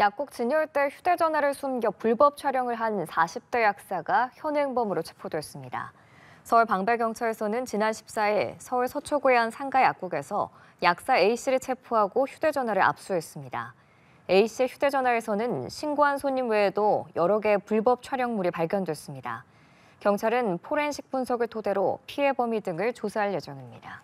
약국 진열 대 휴대전화를 숨겨 불법 촬영을 한 40대 약사가 현행범으로 체포됐습니다. 서울 방배경찰서는 지난 14일 서울 서초구의 한 상가 약국에서 약사 A씨를 체포하고 휴대전화를 압수했습니다. A씨의 휴대전화에서는 신고한 손님 외에도 여러 개의 불법 촬영물이 발견됐습니다. 경찰은 포렌식 분석을 토대로 피해 범위 등을 조사할 예정입니다.